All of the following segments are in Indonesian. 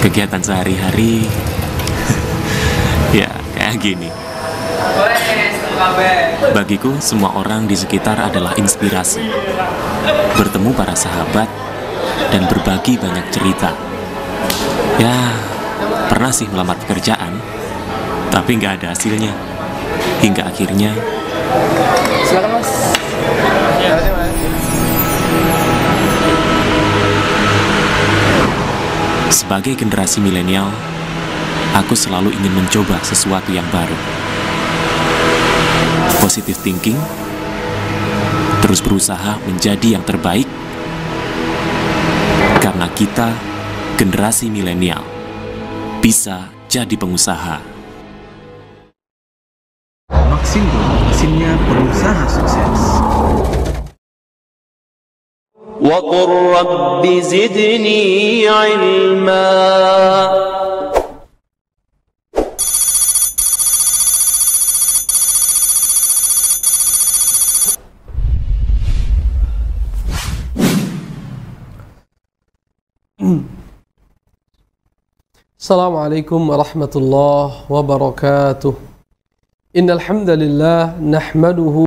kegiatan sehari-hari ya kayak gini bagiku semua orang di sekitar adalah inspirasi bertemu para sahabat dan berbagi banyak cerita ya pernah sih melamar pekerjaan tapi nggak ada hasilnya hingga akhirnya Sebagai generasi milenial, aku selalu ingin mencoba sesuatu yang baru. Positif thinking, terus berusaha menjadi yang terbaik, karena kita, generasi milenial, bisa jadi pengusaha. Maksimum, mesinnya pengusaha sukses. وقل رب زدني علما السلام عليكم ورحمة الله وبركاته إن الحمد لله نحمده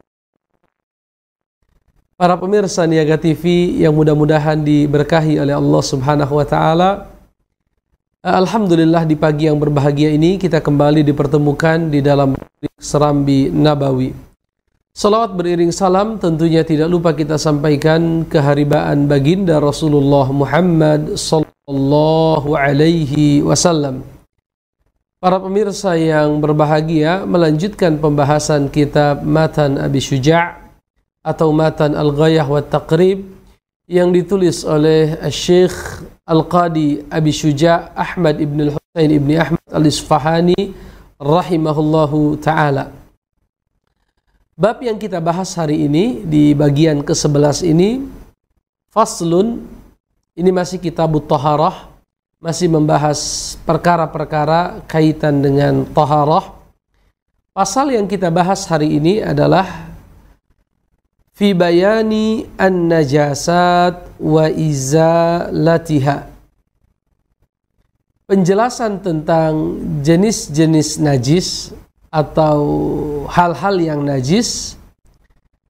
para pemirsa Niaga TV yang mudah-mudahan diberkahi oleh Allah Subhanahu wa taala. Eh, Alhamdulillah di pagi yang berbahagia ini kita kembali dipertemukan di dalam Serambi Nabawi. Salawat beriring salam tentunya tidak lupa kita sampaikan keharibaan baginda Rasulullah Muhammad sallallahu alaihi wasallam. Para pemirsa yang berbahagia melanjutkan pembahasan kitab Matan Abi Syuja' atau matan al-ghayah wa taqrib yang ditulis oleh Syekh Al-Qadi Abi Syuja Ahmad Ibn Al-Husain Ibn Ahmad Al-Isfahani rahimahullahu taala. Bab yang kita bahas hari ini di bagian ke-11 ini faslun ini masih kitab taharah masih membahas perkara-perkara kaitan dengan taharah. Pasal yang kita bahas hari ini adalah fi bayani an-najasat wa izalatiha. Penjelasan tentang jenis-jenis najis atau hal-hal yang najis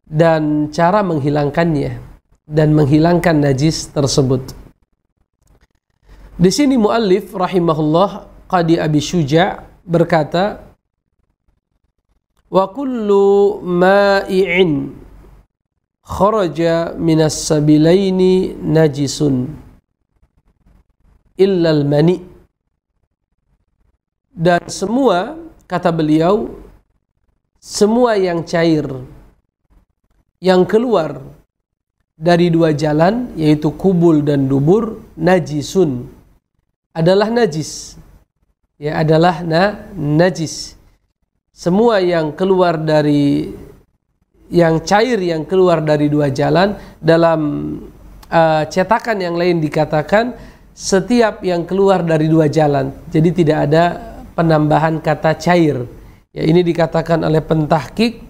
dan cara menghilangkannya dan menghilangkan najis tersebut. Di sini muallif rahimahullah Qadi Abi Syuja berkata wa kullu ma'in kharaja minas sabilaini najisun illal mani dan semua kata beliau semua yang cair yang keluar dari dua jalan yaitu kubul dan dubur najisun adalah najis ya adalah na najis semua yang keluar dari yang cair yang keluar dari dua jalan dalam uh, cetakan yang lain dikatakan setiap yang keluar dari dua jalan jadi tidak ada penambahan kata cair ya ini dikatakan oleh pentahkik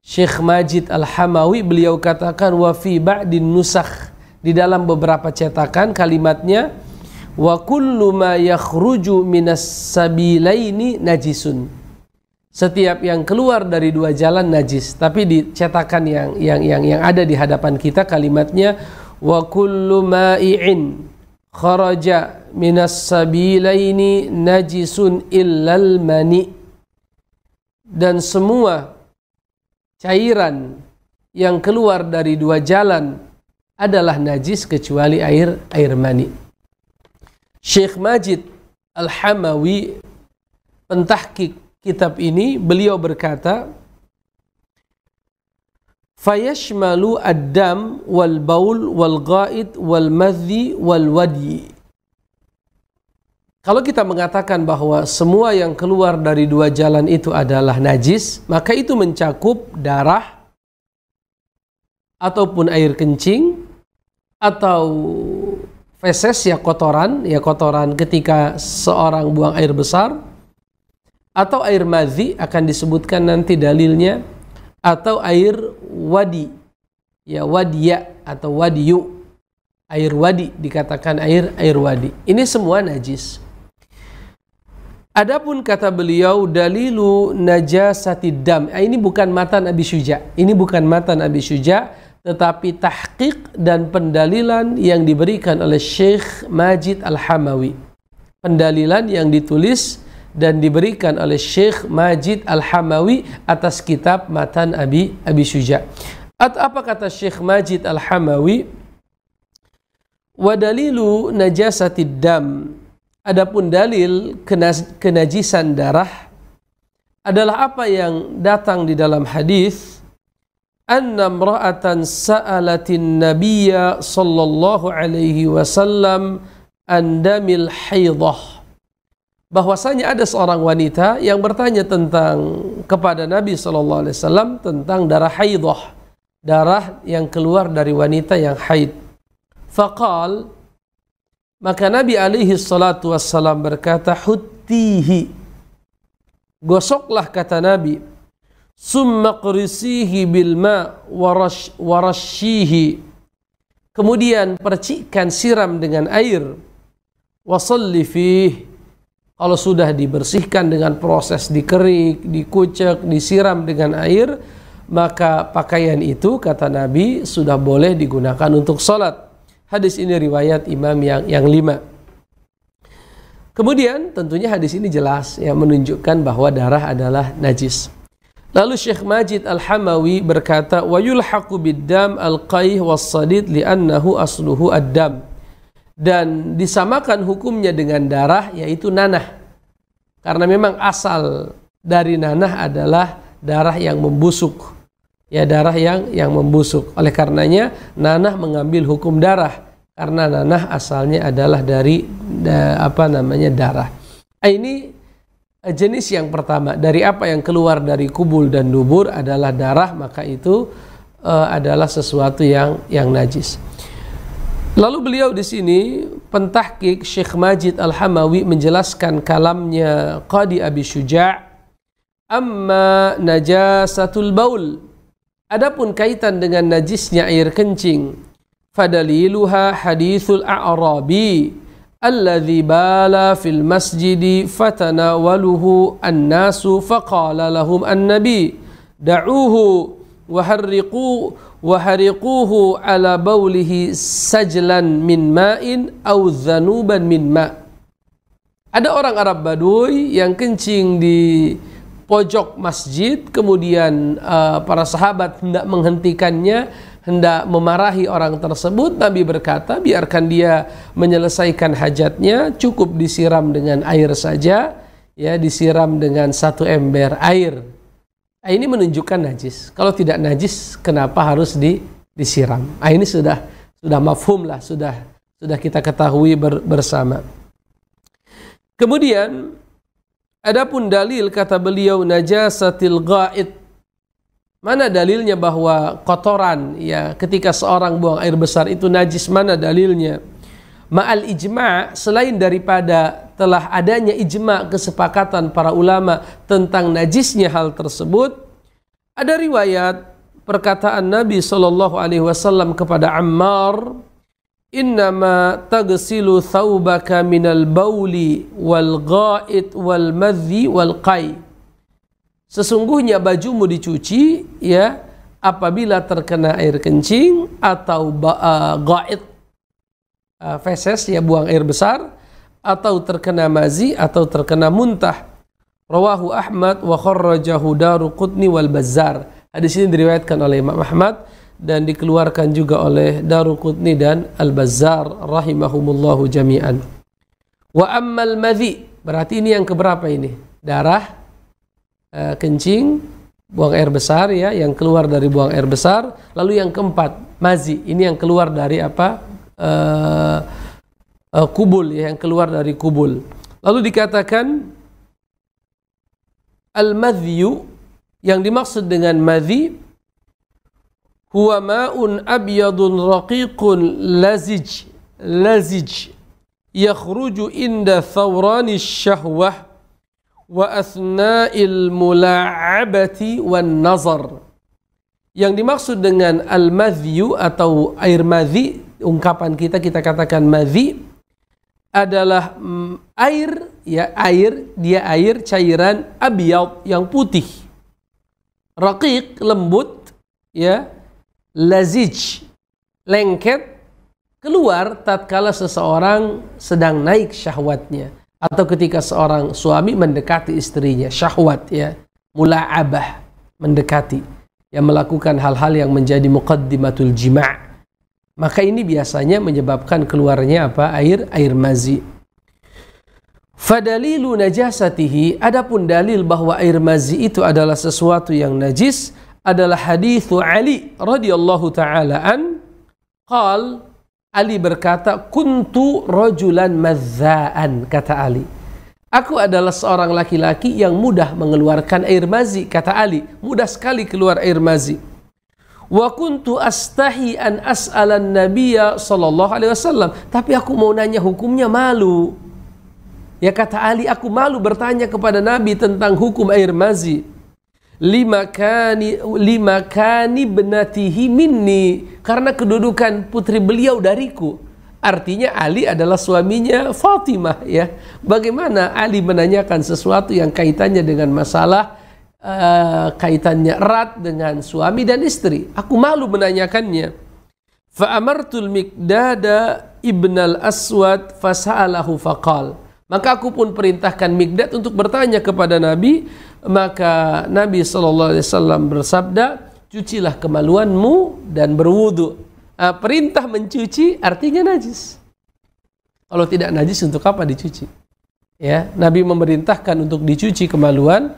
Syekh Majid Al-Hamawi beliau katakan wa fi ba'din nusakh di dalam beberapa cetakan kalimatnya wa kullu ma yakhruju minas sabilaini najisun setiap yang keluar dari dua jalan najis tapi dicetakan yang yang yang yang ada di hadapan kita kalimatnya wa kullu ma'in kharaja minas sabilaini najisun illal mani dan semua cairan yang keluar dari dua jalan adalah najis kecuali air air mani Syekh Majid Al-Hamawi pentahkik kitab ini beliau berkata fayashmalu ad-dam wal baul wal ghaid wal madhi wal wadi kalau kita mengatakan bahwa semua yang keluar dari dua jalan itu adalah najis, maka itu mencakup darah ataupun air kencing atau feses ya kotoran, ya kotoran ketika seorang buang air besar atau air mazi akan disebutkan nanti dalilnya atau air wadi ya wadiya atau wadiyu air wadi dikatakan air air wadi ini semua najis Adapun kata beliau dalilu najasati dam. Ah, ini bukan matan Abi Syuja. Ini bukan matan Abi Syuja tetapi tahqiq dan pendalilan yang diberikan oleh Syekh Majid Al-Hamawi. Pendalilan yang ditulis dan diberikan oleh Syekh Majid Al-Hamawi atas kitab Matan Abi Abi Syuja. At apa kata Syekh Majid Al-Hamawi? Wadalilu najasati dam. Adapun dalil kenajisan darah adalah apa yang datang di dalam hadis anna imra'atan sa'alatin nabiyya sallallahu alaihi wasallam an damil haidah bahwasanya ada seorang wanita yang bertanya tentang kepada Nabi Shallallahu Alaihi Wasallam tentang darah haid, darah yang keluar dari wanita yang haid. Fakal maka Nabi alaihi salatu berkata hutihi gosoklah kata Nabi summa qrisihi bil ma warash, warashihi kemudian percikkan siram dengan air wasalli kalau sudah dibersihkan dengan proses dikerik, dikucek, disiram dengan air, maka pakaian itu kata Nabi sudah boleh digunakan untuk sholat. Hadis ini riwayat Imam yang yang lima. Kemudian tentunya hadis ini jelas ya menunjukkan bahwa darah adalah najis. Lalu Syekh Majid Al-Hamawi berkata, "Wa yulhaqu dam al-qayh was-sadid li'annahu asluhu ad-dam." dan disamakan hukumnya dengan darah yaitu nanah. Karena memang asal dari nanah adalah darah yang membusuk. Ya darah yang yang membusuk. Oleh karenanya nanah mengambil hukum darah karena nanah asalnya adalah dari da, apa namanya darah. Ah, ini eh, jenis yang pertama dari apa yang keluar dari kubul dan dubur adalah darah maka itu uh, adalah sesuatu yang yang najis. Lalu beliau di sini pentahkik Syekh Majid Al-Hamawi menjelaskan kalamnya Qadi Abi Syuja' Amma najasatul baul Adapun kaitan dengan najisnya air kencing Fadaliluha hadithul a'rabi Alladhi bala fil masjidi fatanawaluhu an-nasu faqala lahum an-nabi Da'uhu وحرقوا وحرقوه على بوله سجلا من ماء أو ذنوبا من ماء Ada orang Arab Baduy yang kencing di pojok masjid kemudian uh, para sahabat hendak menghentikannya hendak memarahi orang tersebut Nabi berkata biarkan dia menyelesaikan hajatnya cukup disiram dengan air saja ya disiram dengan satu ember air Nah, ini menunjukkan najis. Kalau tidak najis, kenapa harus di, disiram? Nah, ini sudah sudah mafhum lah, sudah sudah kita ketahui ber, bersama. Kemudian adapun dalil kata beliau najasatil ghaid Mana dalilnya bahwa kotoran ya ketika seorang buang air besar itu najis? Mana dalilnya? Ma'al ijma' selain daripada telah adanya ijma kesepakatan para ulama tentang najisnya hal tersebut ada riwayat perkataan Nabi Shallallahu alaihi wasallam kepada Ammar innama tagsilu thawbaka minal bauli wal ghaid wal madhi wal qai sesungguhnya bajumu dicuci ya apabila terkena air kencing atau uh, gaid uh, feses ya buang air besar atau terkena mazi atau terkena muntah. Rawahu Ahmad wa kharrajahu Daruqutni wal Bazzar. Hadis ini diriwayatkan oleh Imam Ahmad dan dikeluarkan juga oleh Daruqutni dan Al Bazzar rahimahumullahu jami'an. Wa ammal madhi, berarti ini yang keberapa ini? Darah uh, kencing, buang air besar ya, yang keluar dari buang air besar. Lalu yang keempat, mazi, ini yang keluar dari apa? Uh, uh, kubul ya, yang keluar dari kubul. Lalu dikatakan al-madhyu yang dimaksud dengan madhi huwa ma'un abyadun raqiqun lazij lazij yakhruju inda thawrani syahwah wa asna'il mula'abati wan nazar yang dimaksud dengan al-madhyu atau air madhi ungkapan kita kita katakan madhi adalah mm, air ya air dia air cairan abiyau yang putih rakik lembut ya lazij lengket keluar tatkala seseorang sedang naik syahwatnya atau ketika seorang suami mendekati istrinya syahwat ya abah mendekati yang melakukan hal-hal yang menjadi muqaddimatul jima' maka ini biasanya menyebabkan keluarnya apa air air mazi fadalilu najasatihi adapun dalil bahwa air mazi itu adalah sesuatu yang najis adalah hadis Ali radhiyallahu taala an qal Ali berkata kuntu rojulan mazza'an kata Ali Aku adalah seorang laki-laki yang mudah mengeluarkan air mazi, kata Ali. Mudah sekali keluar air mazi wa kuntu astahi an as'alan nabiyya sallallahu alaihi wasallam tapi aku mau nanya hukumnya malu ya kata Ali aku malu bertanya kepada nabi tentang hukum air mazi lima kani lima kani benatihi minni karena kedudukan putri beliau dariku artinya Ali adalah suaminya Fatimah ya bagaimana Ali menanyakan sesuatu yang kaitannya dengan masalah uh, kaitannya erat dengan suami dan istri. Aku malu menanyakannya. Fa'amartul Mikdada ibn al-Aswad fasa'alahu faqal. Maka aku pun perintahkan Mikdad untuk bertanya kepada Nabi. Maka Nabi SAW bersabda, cucilah kemaluanmu dan berwudu. Uh, perintah mencuci artinya najis. Kalau tidak najis untuk apa dicuci? Ya, Nabi memerintahkan untuk dicuci kemaluan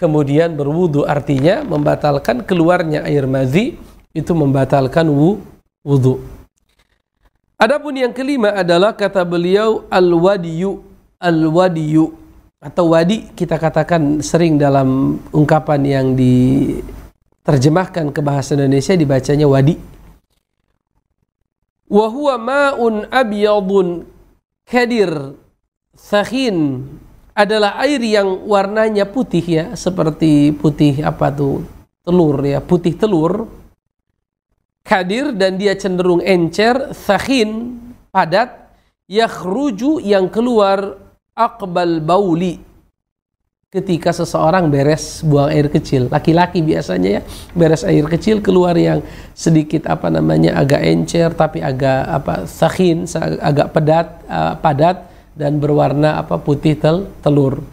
kemudian berwudu artinya membatalkan keluarnya air mazi itu membatalkan wu, wudu. Adapun yang kelima adalah kata beliau al-wadiyu al-wadiyu atau wadi kita katakan sering dalam ungkapan yang diterjemahkan ke bahasa Indonesia dibacanya wadi. Wa ma'un abiyadun kadir sahin adalah air yang warnanya putih ya, seperti putih apa tuh telur ya, putih telur. Kadir dan dia cenderung encer, sahin, padat, yakhruju yang keluar akbal bauli ketika seseorang beres buang air kecil laki-laki biasanya ya beres air kecil keluar yang sedikit apa namanya agak encer tapi agak apa sahin agak eh, padat uh, padat dan berwarna apa putih tel, telur.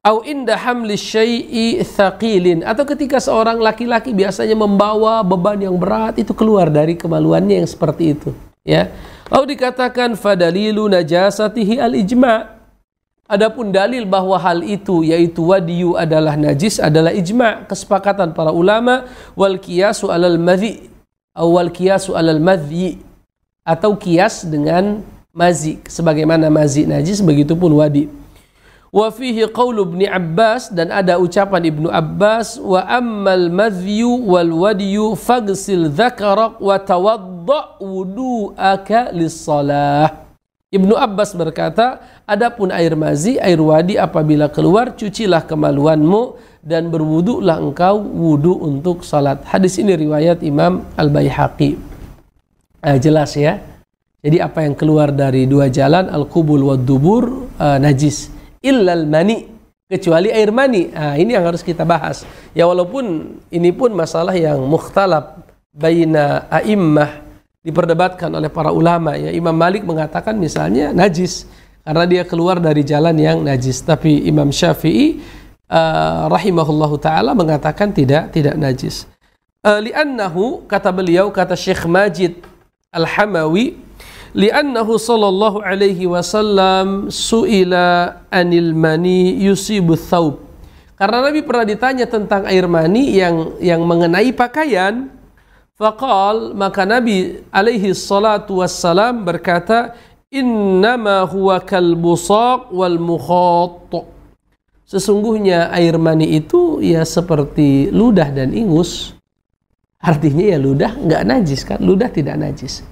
Au inda hamli syai'i thaqilin atau ketika seorang laki-laki biasanya membawa beban yang berat itu keluar dari kemaluannya yang seperti itu, ya. Au dikatakan fadalilu najasatihi al-ijma'. Adapun dalil bahwa hal itu yaitu wadiyu adalah najis adalah ijma' kesepakatan para ulama wal qiyasu alal madhi awal qiyasu alal madhi atau kias dengan mazi sebagaimana mazi najis begitu pun wadi wa fihi qawlu ibni Abbas dan ada ucapan Ibnu Abbas wa ammal madhyu wal wadiyu faghsil dhakara wa tawadda wudu'aka lis-shalah Ibnu Abbas berkata, adapun air mazi, air wadi apabila keluar cucilah kemaluanmu dan berwudulah engkau wudu untuk salat. Hadis ini riwayat Imam Al-Baihaqi. Eh, jelas ya. Jadi apa yang keluar dari dua jalan al kubul wa dubur uh, najis illal mani kecuali air mani. Nah, ini yang harus kita bahas. Ya walaupun ini pun masalah yang mukhtalaf baina a'immah diperdebatkan oleh para ulama ya. Imam Malik mengatakan misalnya najis karena dia keluar dari jalan yang najis. Tapi Imam Syafi'i uh, rahimahullahu taala mengatakan tidak tidak najis. Uh, li'annahu kata beliau kata Syekh Majid Al-Hamawi li'annahu sallallahu alaihi wasallam su'ila anil mani yusibu thawb karena Nabi pernah ditanya tentang air mani yang yang mengenai pakaian faqal maka Nabi alaihi salatu wassalam berkata innama huwa kalbusaq wal mukhat sesungguhnya air mani itu ya seperti ludah dan ingus artinya ya ludah nggak najis kan ludah tidak najis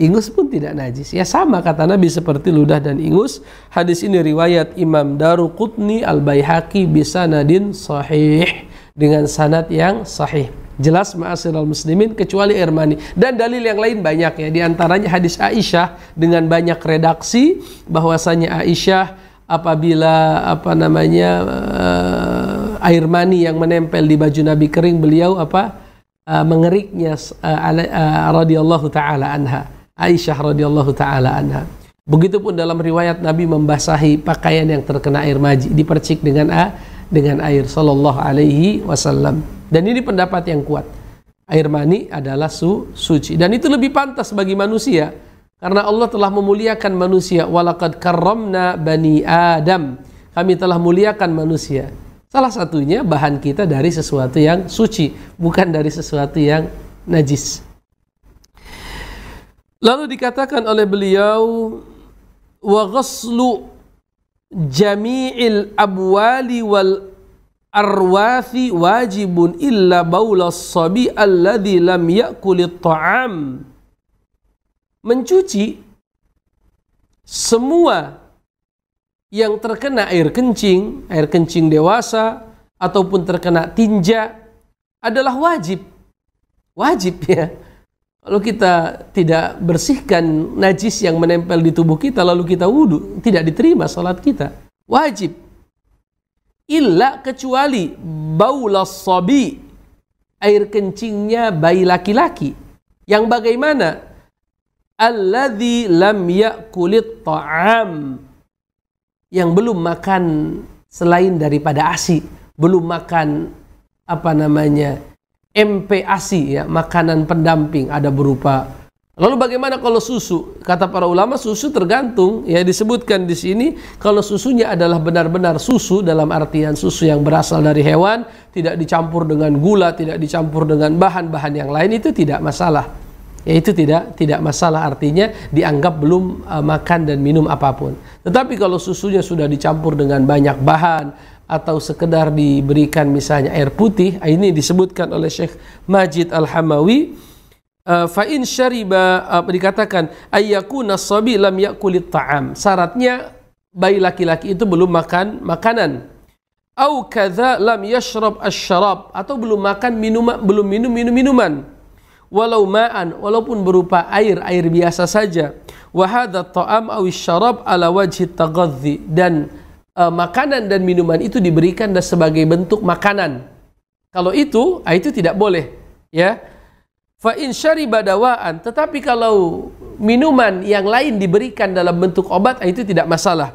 Ingus pun tidak najis. Ya sama kata Nabi seperti ludah dan ingus. Hadis ini riwayat Imam Daruqutni Al-Baihaqi nadin sahih dengan sanad yang sahih. Jelas al muslimin kecuali Irmani dan dalil yang lain banyak ya di antaranya hadis Aisyah dengan banyak redaksi bahwasanya Aisyah apabila apa namanya uh, air mani yang menempel di baju Nabi kering beliau apa uh, mengeriknya uh, uh, radhiyallahu taala anha. Aisyah radhiyallahu taala anha. Begitupun dalam riwayat Nabi membasahi pakaian yang terkena air maji dipercik dengan a dengan air sallallahu alaihi wasallam. Dan ini pendapat yang kuat. Air mani adalah su suci dan itu lebih pantas bagi manusia karena Allah telah memuliakan manusia walaqad karramna bani adam. Kami telah muliakan manusia. Salah satunya bahan kita dari sesuatu yang suci, bukan dari sesuatu yang najis. Lalu dikatakan oleh beliau wa ghaslu jami'il abwali wal arwathi wajibun illa baula sabi alladhi lam yakul at'am Mencuci semua yang terkena air kencing, air kencing dewasa ataupun terkena tinja adalah wajib. Wajib ya kalau kita tidak bersihkan najis yang menempel di tubuh kita lalu kita wudhu, tidak diterima salat kita. Wajib. Illa kecuali baulas sabi, air kencingnya bayi laki-laki. Yang bagaimana? Alladhi lam yakulit ta'am. Yang belum makan selain daripada asi. Belum makan apa namanya MPASI ya, makanan pendamping ada berupa Lalu bagaimana kalau susu? Kata para ulama susu tergantung ya disebutkan di sini kalau susunya adalah benar-benar susu dalam artian susu yang berasal dari hewan, tidak dicampur dengan gula, tidak dicampur dengan bahan-bahan yang lain itu tidak masalah. Ya itu tidak tidak masalah artinya dianggap belum uh, makan dan minum apapun. Tetapi kalau susunya sudah dicampur dengan banyak bahan, atau sekedar diberikan misalnya air putih ah, ini disebutkan oleh Syekh Majid Al-Hamawi uh, fa in syariba uh, dikatakan ayyakuna sabi lam yakulit ta'am syaratnya bayi laki-laki itu belum makan makanan au kadza lam yashrab asyrab atau belum makan minuman belum minum minum minuman walau ma'an walaupun berupa air air biasa saja wa hadza ta'am aw syarab ala wajhi taghadhi dan uh, makanan dan minuman itu diberikan dan sebagai bentuk makanan. Kalau itu, ah, itu tidak boleh, ya. Fa in badawaan, tetapi kalau minuman yang lain diberikan dalam bentuk obat, ah, itu tidak masalah.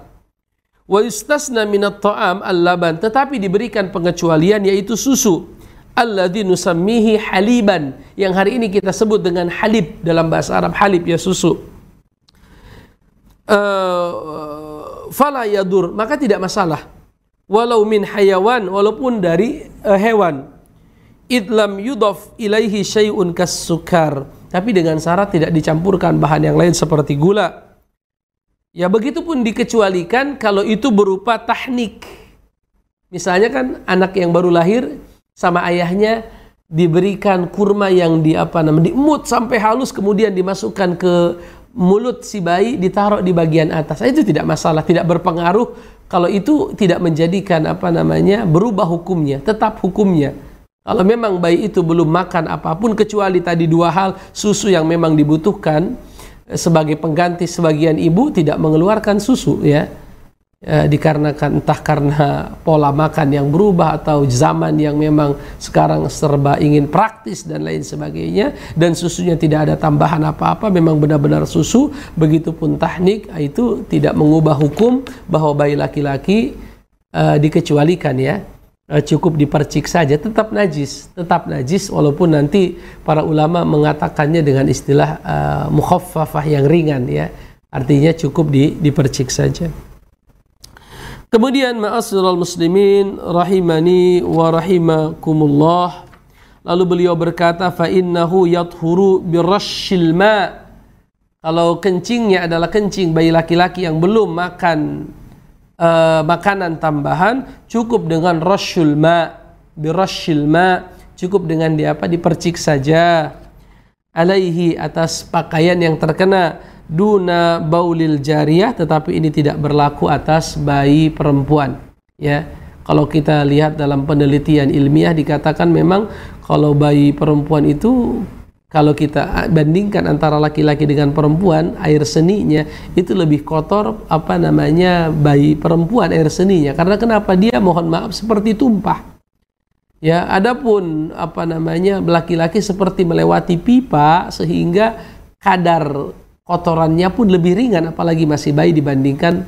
Wa yustasna minat ta'am al-laban, tetapi diberikan pengecualian yaitu susu. Alladhi nusammihi haliban, yang hari ini kita sebut dengan halib dalam bahasa Arab, halib ya susu. Eh, fala yadur, maka tidak masalah. Walau min hayawan, walaupun dari uh, hewan. Idlam yudof ilaihi syai'un kasukar. Tapi dengan syarat tidak dicampurkan bahan yang lain seperti gula. Ya begitu pun dikecualikan kalau itu berupa tahnik. Misalnya kan anak yang baru lahir sama ayahnya diberikan kurma yang di apa namanya diemut sampai halus kemudian dimasukkan ke mulut si bayi ditaruh di bagian atas. Itu tidak masalah, tidak berpengaruh kalau itu tidak menjadikan apa namanya berubah hukumnya, tetap hukumnya. Kalau memang bayi itu belum makan apapun kecuali tadi dua hal susu yang memang dibutuhkan eh, sebagai pengganti sebagian ibu tidak mengeluarkan susu ya e, dikarenakan entah karena pola makan yang berubah atau zaman yang memang sekarang serba ingin praktis dan lain sebagainya dan susunya tidak ada tambahan apa-apa memang benar-benar susu begitupun teknik ah, itu tidak mengubah hukum bahwa bayi laki-laki e, dikecualikan ya eh, cukup dipercik saja tetap najis tetap najis walaupun nanti para ulama mengatakannya dengan istilah uh, mukhaffafah yang ringan ya artinya cukup di, dipercik saja Kemudian ma'asirul muslimin rahimani wa rahimakumullah. Lalu beliau berkata fa innahu yathuru birashil ma. Kalau kencingnya adalah kencing bayi laki-laki yang belum makan uh, makanan tambahan cukup dengan rasyul ma birashil ma cukup dengan di apa dipercik saja alaihi atas pakaian yang terkena duna baulil jariah, tetapi ini tidak berlaku atas bayi perempuan ya kalau kita lihat dalam penelitian ilmiah dikatakan memang kalau bayi perempuan itu kalau kita bandingkan antara laki-laki dengan perempuan air seninya itu lebih kotor apa namanya bayi perempuan air seninya karena kenapa dia mohon maaf seperti tumpah ya adapun apa namanya laki-laki seperti melewati pipa sehingga kadar kotorannya pun lebih ringan apalagi masih bayi dibandingkan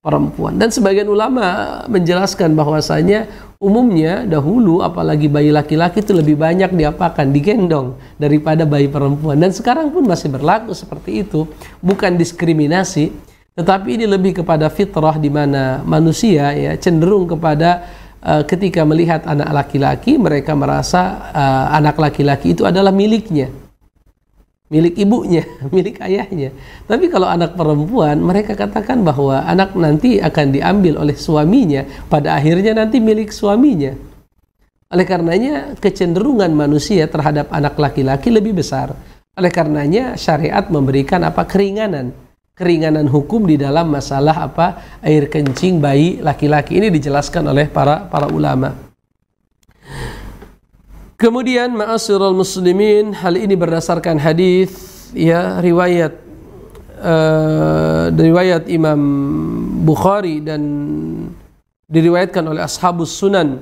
perempuan. Dan sebagian ulama menjelaskan bahwasanya umumnya dahulu apalagi bayi laki-laki itu lebih banyak diapakan digendong daripada bayi perempuan dan sekarang pun masih berlaku seperti itu. Bukan diskriminasi, tetapi ini lebih kepada fitrah di mana manusia ya cenderung kepada uh, ketika melihat anak laki-laki mereka merasa uh, anak laki-laki itu adalah miliknya milik ibunya, milik ayahnya. Tapi kalau anak perempuan, mereka katakan bahwa anak nanti akan diambil oleh suaminya, pada akhirnya nanti milik suaminya. Oleh karenanya, kecenderungan manusia terhadap anak laki-laki lebih besar. Oleh karenanya, syariat memberikan apa keringanan, keringanan hukum di dalam masalah apa air kencing bayi laki-laki ini dijelaskan oleh para para ulama. Kemudian maasirul muslimin hal ini berdasarkan hadis ya riwayat uh, riwayat Imam Bukhari dan diriwayatkan oleh ashabus sunan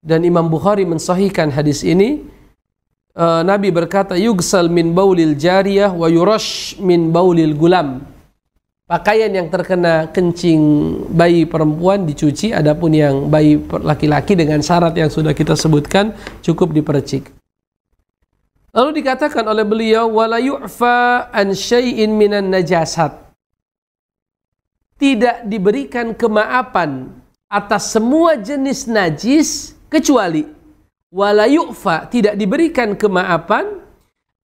dan Imam Bukhari mensahihkan hadis ini uh, Nabi berkata yugsal min baulil jariyah wa yurash min baulil gulam Pakaian yang terkena kencing bayi perempuan dicuci, adapun yang bayi laki-laki dengan syarat yang sudah kita sebutkan cukup dipercik. Lalu dikatakan oleh beliau walayufa an syai'in minan najasat. Tidak diberikan kemaapan atas semua jenis najis kecuali walayufa tidak diberikan kemaapan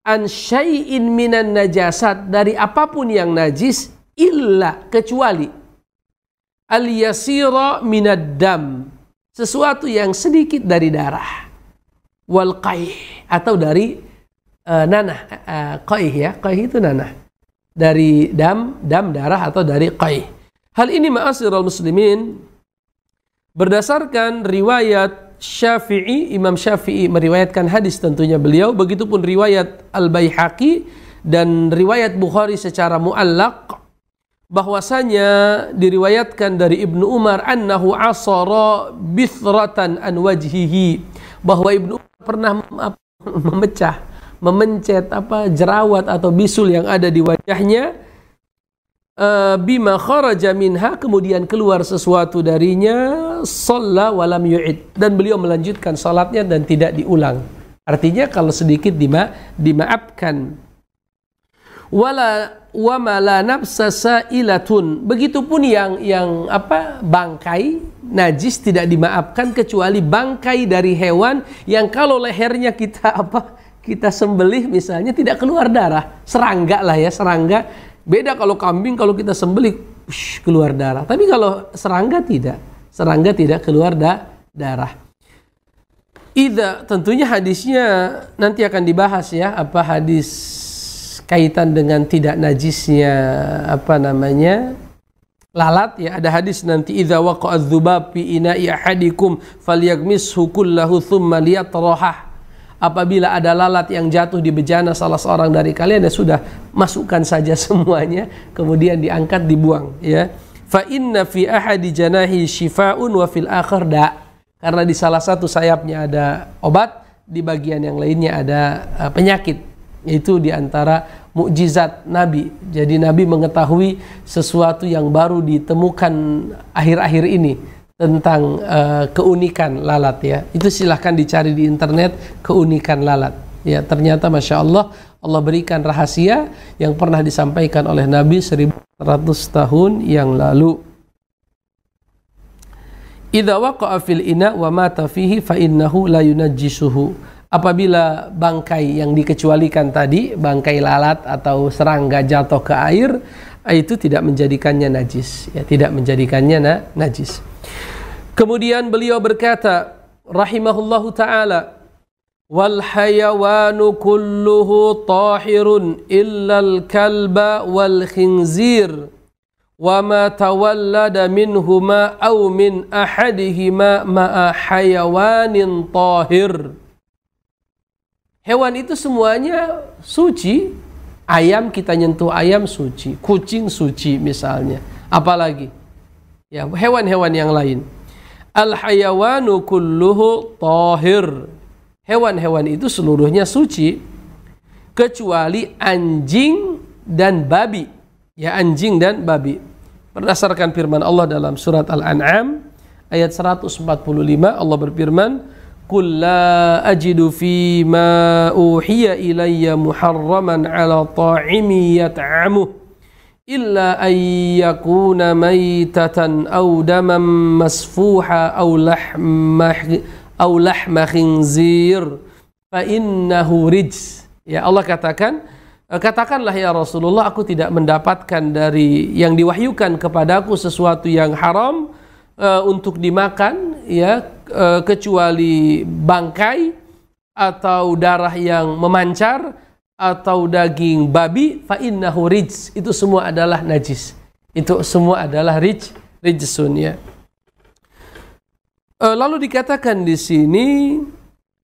an syai'in minan najasat dari apapun yang najis illa kecuali al yasira minad dam sesuatu yang sedikit dari darah wal qaih atau dari uh, nanah uh, qaih ya qaih itu nanah dari dam dam darah atau dari qaih hal ini ma'asirul muslimin berdasarkan riwayat Syafi'i Imam Syafi'i meriwayatkan hadis tentunya beliau begitupun riwayat Al-Baihaqi dan riwayat Bukhari secara muallaq bahwasanya diriwayatkan dari Ibnu Umar annahu asara bithratan an wajhihi bahwa Ibnu Umar pernah memecah memencet apa jerawat atau bisul yang ada di wajahnya eh, bima kharaja minha kemudian keluar sesuatu darinya sholla walam yu'id dan beliau melanjutkan salatnya dan tidak diulang artinya kalau sedikit dima dimaafkan wala wa malanab ilatun Begitupun yang yang apa bangkai najis tidak dimaafkan kecuali bangkai dari hewan yang kalau lehernya kita apa kita sembelih misalnya tidak keluar darah serangga lah ya serangga beda kalau kambing kalau kita sembelih keluar darah tapi kalau serangga tidak serangga tidak keluar da darah Ida tentunya hadisnya nanti akan dibahas ya apa hadis kaitan dengan tidak najisnya apa namanya lalat ya ada hadis nanti idza waqa'a dzubab fi ina'i ahadikum falyagmishu kullahu thumma liyatrahah apabila ada lalat yang jatuh di bejana salah seorang dari kalian ya sudah masukkan saja semuanya kemudian diangkat dibuang ya fa inna fi ahadi janahi shifaun wa fil akhir da karena di salah satu sayapnya ada obat di bagian yang lainnya ada uh, penyakit itu diantara mukjizat Nabi. Jadi Nabi mengetahui sesuatu yang baru ditemukan akhir-akhir ini tentang uh, keunikan lalat ya. Itu silahkan dicari di internet keunikan lalat. Ya ternyata masya Allah Allah berikan rahasia yang pernah disampaikan oleh Nabi 1.100 tahun yang lalu. Idza waqa'a ina wa mata fihi fa innahu la yunajjisuhu apabila bangkai yang dikecualikan tadi, bangkai lalat atau serangga jatuh ke air, itu tidak menjadikannya najis, ya tidak menjadikannya na najis. Kemudian beliau berkata, rahimahullahu taala, wal hayawanu kulluhu tahirun illa al kalba wal khinzir wa ma tawallada minhuma aw min ahadihima ma hayawanin tahir. Hewan itu semuanya suci. Ayam kita nyentuh ayam suci, kucing suci misalnya. Apalagi ya hewan-hewan yang lain. Al hayawanu kulluhu tahir. Hewan-hewan itu seluruhnya suci kecuali anjing dan babi. Ya anjing dan babi. Berdasarkan firman Allah dalam surat Al-An'am ayat 145 Allah berfirman قل لا أجد فيما أوحي إلي محرما على طاعم يطعمه إلا أن يكون ميتة أو دما مسفوحا أو لحم أو لحم خنزير فإنه رجس ya Allah katakan eh, katakanlah ya Rasulullah aku tidak mendapatkan dari yang diwahyukan kepadaku sesuatu yang haram uh, untuk dimakan ya Eh, kecuali bangkai atau darah yang memancar atau daging babi fa innahu rijs itu semua adalah najis itu semua adalah rij rijsun ya eh, lalu dikatakan di sini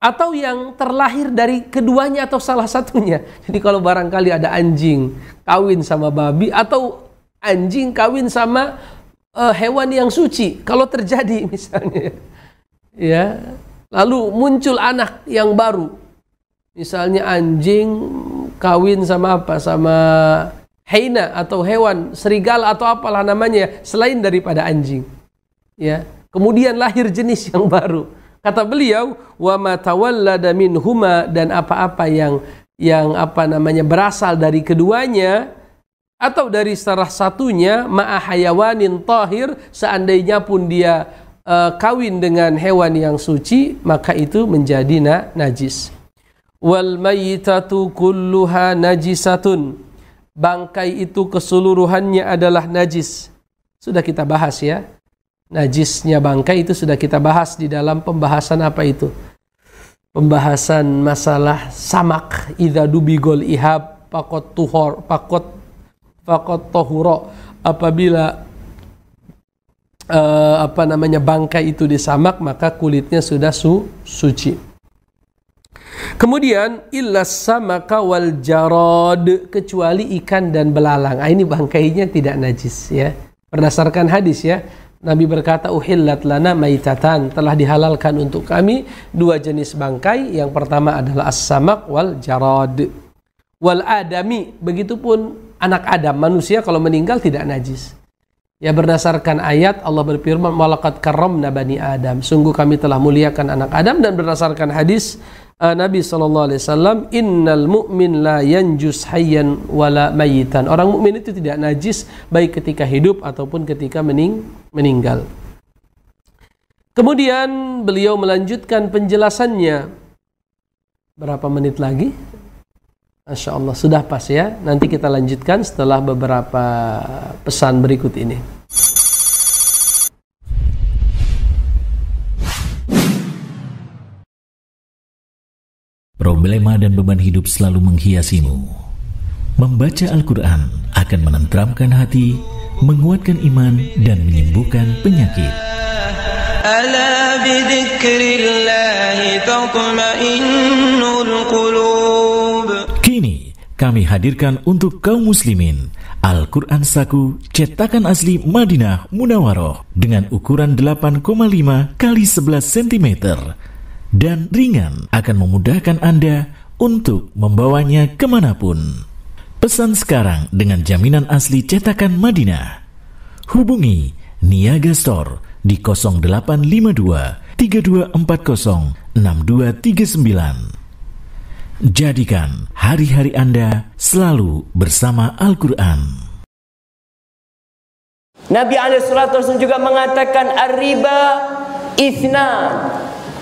atau yang terlahir dari keduanya atau salah satunya. Jadi kalau barangkali ada anjing kawin sama babi atau anjing kawin sama uh, hewan yang suci, kalau terjadi misalnya ya lalu muncul anak yang baru misalnya anjing kawin sama apa sama heina atau hewan serigala atau apalah namanya selain daripada anjing ya kemudian lahir jenis yang baru kata beliau wa matawallada minhuma dan apa-apa yang yang apa namanya berasal dari keduanya atau dari salah satunya ma'ahayawanin tahir seandainya pun dia Eh, kawin dengan hewan yang suci maka itu menjadi na najis wal mayitatu kulluha najisatun bangkai itu keseluruhannya adalah najis sudah kita bahas ya najisnya bangkai itu sudah kita bahas di dalam pembahasan apa itu pembahasan masalah samak idza dubigol ihab pakot tuhor pakot pakot tohuro apabila uh, apa namanya bangkai itu disamak maka kulitnya sudah su suci. Kemudian illas samaka wal jarod kecuali ikan dan belalang. Ah, ini bangkainya tidak najis ya. Berdasarkan hadis ya, Nabi berkata uhillat lana maitatan telah dihalalkan untuk kami dua jenis bangkai. Yang pertama adalah as-samak wal jarod. Wal adami begitupun anak Adam manusia kalau meninggal tidak najis. Ya berdasarkan ayat Allah berfirman walakat karam bani Adam. Sungguh kami telah muliakan anak Adam dan berdasarkan hadis uh, Nabi sallallahu alaihi wasallam innal mu'min la yanjus hayyan wala mayitan. Orang mukmin itu tidak najis baik ketika hidup ataupun ketika mening meninggal. Kemudian beliau melanjutkan penjelasannya. Berapa menit lagi? Masya Allah, sudah pas ya. Nanti kita lanjutkan setelah beberapa pesan berikut ini. Problema dan beban hidup selalu menghiasimu. Membaca Al-Quran akan menenteramkan hati, menguatkan iman, dan menyembuhkan penyakit. Ala bi kami hadirkan untuk kaum muslimin Al-Quran Saku cetakan asli Madinah Munawaroh dengan ukuran 8,5 kali 11 cm dan ringan akan memudahkan Anda untuk membawanya kemanapun. Pesan sekarang dengan jaminan asli cetakan Madinah. Hubungi Niaga Store di 0852 3240 6239 Jadikan hari-hari Anda selalu bersama Al-Quran. Nabi SAW juga mengatakan Arriba isna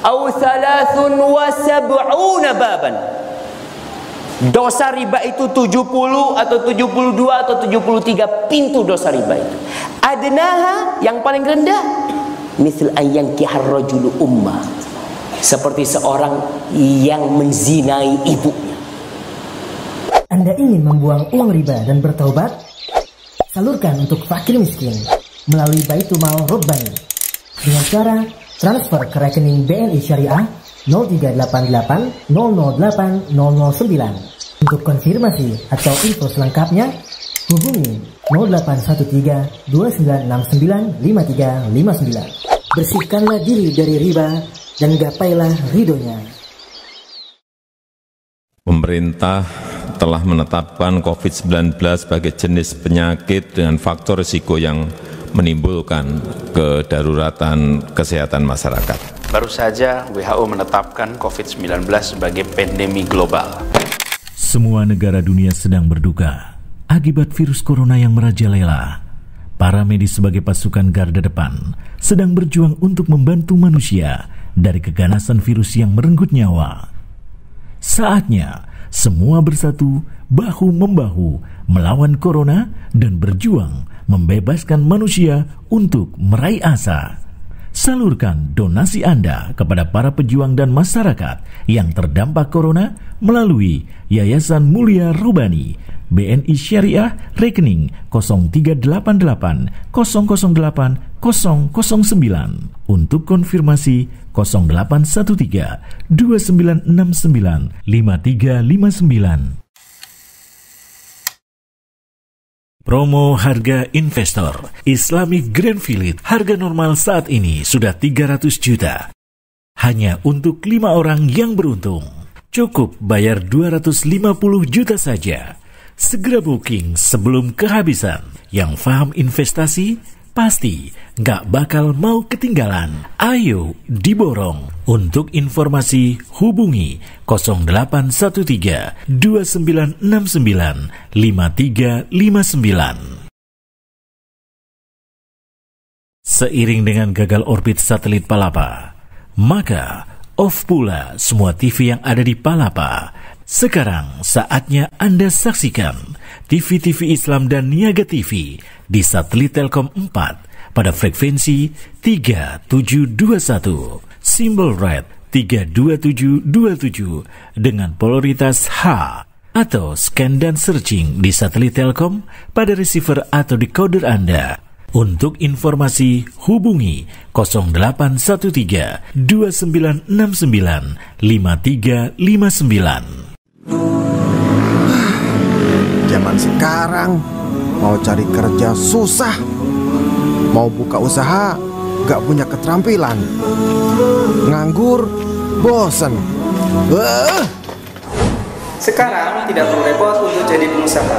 Au salasun wa sab'una baban Dosa riba itu 70 atau 72 atau 73 pintu dosa riba itu. Adnaha yang paling rendah misal ayyan kihar rajulu ummah seperti seorang yang menzinai ibunya. Anda ingin membuang uang riba dan bertaubat? Salurkan untuk fakir miskin melalui Baitul Mal Robbani dengan cara transfer ke rekening BNI Syariah 0388008009 Untuk konfirmasi atau info selengkapnya, hubungi 0813 2969 5359. Bersihkanlah diri dari riba dan gapailah ridhonya. Pemerintah telah menetapkan COVID-19 sebagai jenis penyakit dengan faktor risiko yang menimbulkan kedaruratan kesehatan masyarakat. Baru saja WHO menetapkan COVID-19 sebagai pandemi global. Semua negara dunia sedang berduka akibat virus corona yang merajalela. Para medis sebagai pasukan garda depan sedang berjuang untuk membantu manusia dari keganasan virus yang merenggut nyawa. Saatnya semua bersatu bahu membahu melawan corona dan berjuang membebaskan manusia untuk meraih asa. Salurkan donasi Anda kepada para pejuang dan masyarakat yang terdampak corona melalui Yayasan Mulia Rubani, BNI Syariah rekening 0388 008 009 untuk konfirmasi 0813 2969 5359 Promo harga investor Islamic Grand Village harga normal saat ini sudah 300 juta. Hanya untuk lima orang yang beruntung. Cukup bayar 250 juta saja. Segera booking sebelum kehabisan. Yang paham investasi, pasti nggak bakal mau ketinggalan. Ayo diborong. Untuk informasi hubungi 0813 2969 5359. Seiring dengan gagal orbit satelit Palapa, maka off pula semua TV yang ada di Palapa. Sekarang saatnya Anda saksikan TV-TV Islam dan Niaga TV di satelit Telkom 4 pada frekuensi 3721, simbol red 32727 dengan polaritas H atau scan dan searching di satelit Telkom pada receiver atau decoder Anda. Untuk informasi hubungi 0813 2969 5359. Zaman sekarang mau cari kerja susah, mau buka usaha gak punya keterampilan, nganggur, bosen. Uh. Sekarang tidak perlu repot untuk jadi pengusaha.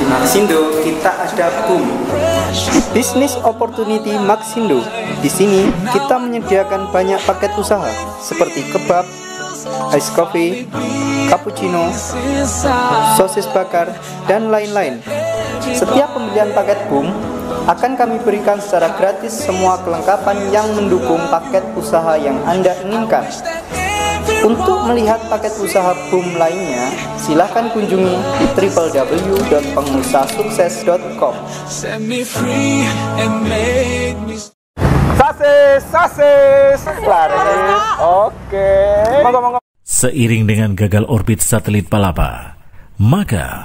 Di Maxindo kita ada BUM, Business Opportunity Maxindo. Di sini kita menyediakan banyak paket usaha seperti kebab, ice coffee, cappuccino, sosis bakar, dan lain-lain. Setiap pembelian paket BOOM akan kami berikan secara gratis semua kelengkapan yang mendukung paket usaha yang Anda inginkan. Untuk melihat paket usaha BOOM lainnya, silahkan kunjungi www.pengusahasukses.com Sasis, sasis, oke. Seiring dengan gagal orbit satelit Palapa, maka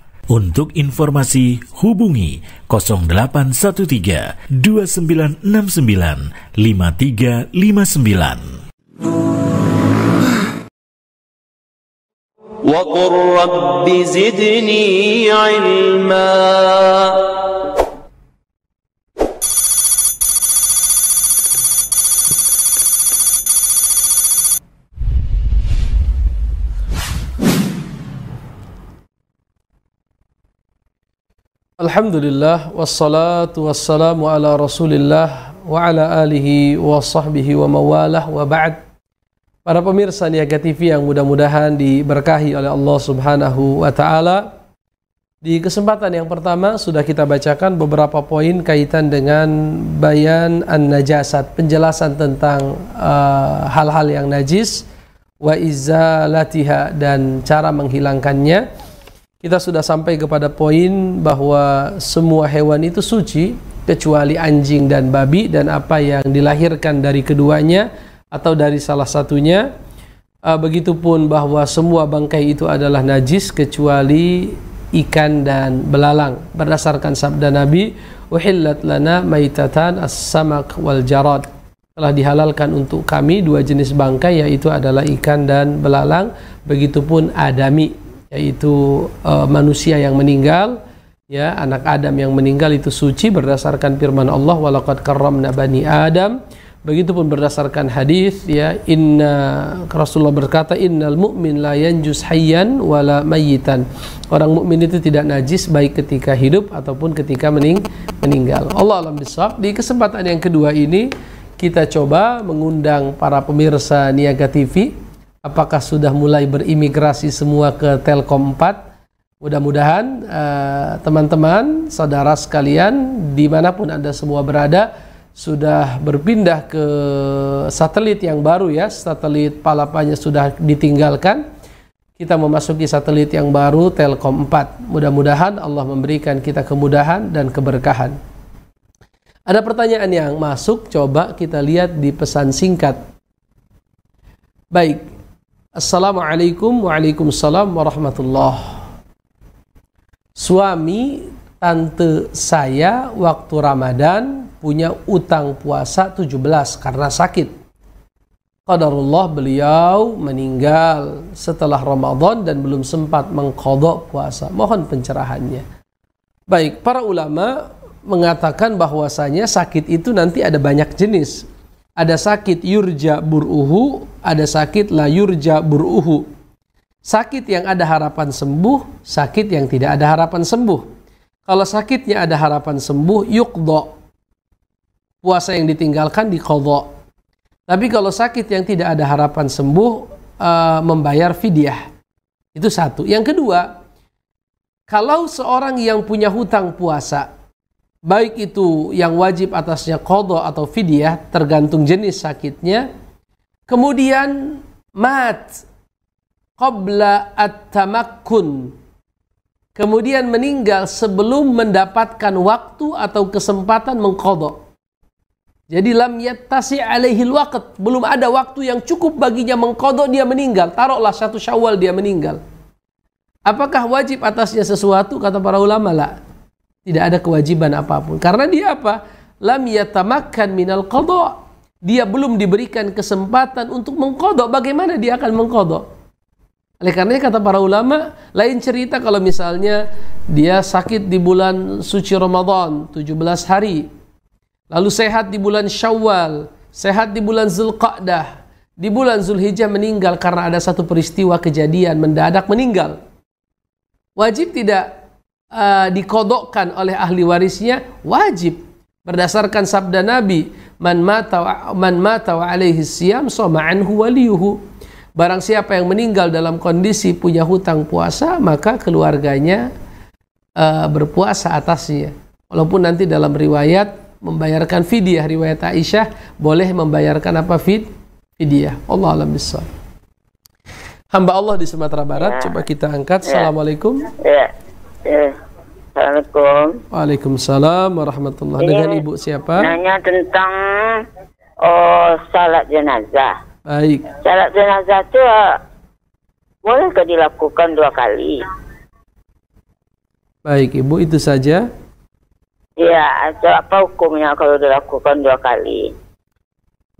untuk informasi hubungi 0813 2969 5359. وقل رب زدني علما Alhamdulillah wassalatu wassalamu ala Rasulillah wa ala alihi wa sahbihi wa mawalah wa ba'd. Para pemirsa Niaga TV yang mudah-mudahan diberkahi oleh Allah Subhanahu wa taala. Di kesempatan yang pertama sudah kita bacakan beberapa poin kaitan dengan bayan an-najasat, penjelasan tentang uh, hal-hal uh, yang najis wa izalatiha dan cara menghilangkannya kita sudah sampai kepada poin bahwa semua hewan itu suci kecuali anjing dan babi dan apa yang dilahirkan dari keduanya atau dari salah satunya. Ah, begitupun bahwa semua bangkai itu adalah najis kecuali ikan dan belalang berdasarkan sabda Nabi uhillat lana maitatan as-samak wal jarad telah dihalalkan untuk kami dua jenis bangkai yaitu adalah ikan dan belalang begitupun adami yaitu e, manusia yang meninggal ya anak Adam yang meninggal itu suci berdasarkan firman Allah walaqad karramna bani Adam begitupun berdasarkan hadis ya inna Rasulullah berkata innal mu'min la yanjus hayyan wala mayitan orang mukmin itu tidak najis baik ketika hidup ataupun ketika mening meninggal Allah alam bisawab di kesempatan yang kedua ini kita coba mengundang para pemirsa Niaga TV apakah sudah mulai berimigrasi semua ke Telkom 4. Mudah-mudahan eh, teman-teman, uh, saudara sekalian, dimanapun Anda semua berada, sudah berpindah ke satelit yang baru ya, satelit palapanya sudah ditinggalkan. Kita memasuki satelit yang baru Telkom 4. Mudah-mudahan Allah memberikan kita kemudahan dan keberkahan. Ada pertanyaan yang masuk, coba kita lihat di pesan singkat. Baik, Assalamualaikum Waalaikumsalam warahmatullah Suami tante saya waktu Ramadan punya utang puasa 17 karena sakit Qadarullah beliau meninggal setelah Ramadan dan belum sempat mengkodok puasa. Mohon pencerahannya. Baik, para ulama mengatakan bahwasanya sakit itu nanti ada banyak jenis. Ada sakit yurja buruhu, ada sakit la yurja buruhu. Sakit yang ada harapan sembuh, sakit yang tidak ada harapan sembuh. Kalau sakitnya ada harapan sembuh, yukdo. Puasa yang ditinggalkan di dikodok. Tapi kalau sakit yang tidak ada harapan sembuh, e, membayar fidyah. Itu satu. Yang kedua, kalau seorang yang punya hutang puasa, baik itu yang wajib atasnya kodo atau fidyah tergantung jenis sakitnya kemudian mat qabla at-tamakkun kemudian meninggal sebelum mendapatkan waktu atau kesempatan mengkodo jadi lam yattasi alaihi waqt. Belum ada waktu yang cukup baginya mengkodo dia meninggal. Taruhlah satu syawal dia meninggal. Apakah wajib atasnya sesuatu? Kata para ulama lah. Tidak ada kewajiban apapun. Karena dia apa? Lam yatamakkan minal qadha. Dia belum diberikan kesempatan untuk mengkodok. Bagaimana dia akan mengkodok? Oleh karena kata para ulama, lain cerita kalau misalnya dia sakit di bulan suci Ramadan 17 hari, lalu sehat di bulan Syawal, sehat di bulan Zulqa'dah, di bulan Zulhijjah meninggal karena ada satu peristiwa kejadian mendadak meninggal. Wajib tidak Eh, dikodokkan oleh ahli warisnya wajib berdasarkan sabda Nabi man mata wa, man mata wa alaihi somaan soma'anhu waliyuhu barang siapa yang meninggal dalam kondisi punya hutang puasa maka keluarganya uh, berpuasa atasnya walaupun nanti dalam riwayat membayarkan fidyah riwayat Aisyah boleh membayarkan apa fid fidyah Allah alam hamba Allah di Sumatera Barat ya. coba kita angkat ya. Assalamualaikum ya. Ya. Assalamualaikum. Waalaikumsalam warahmatullahi Dengan Ibu siapa? Nanya tentang oh, salat jenazah. Baik. Salat jenazah itu uh, eh, bolehkah dilakukan dua kali? Baik, Ibu itu saja. Iya, apa hukumnya kalau dilakukan dua kali?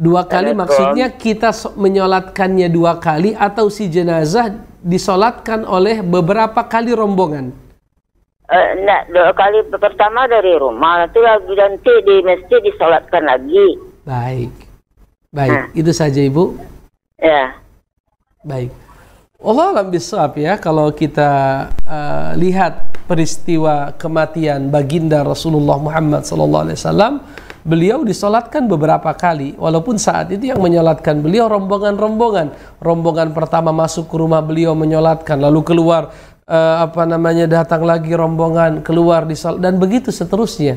Dua kali maksudnya kita menyolatkannya dua kali atau si jenazah disolatkan oleh beberapa kali rombongan? Eh, nah, dua kali pertama dari rumah itu lagi nanti di masjid disolatkan lagi baik baik nah. itu saja ibu ya baik Allah alam bisawab ya kalau kita uh, lihat peristiwa kematian baginda Rasulullah Muhammad sallallahu alaihi wasallam beliau disolatkan beberapa kali walaupun saat itu yang menyolatkan beliau rombongan-rombongan rombongan pertama masuk ke rumah beliau menyolatkan lalu keluar uh, apa namanya datang lagi rombongan keluar di dan begitu seterusnya.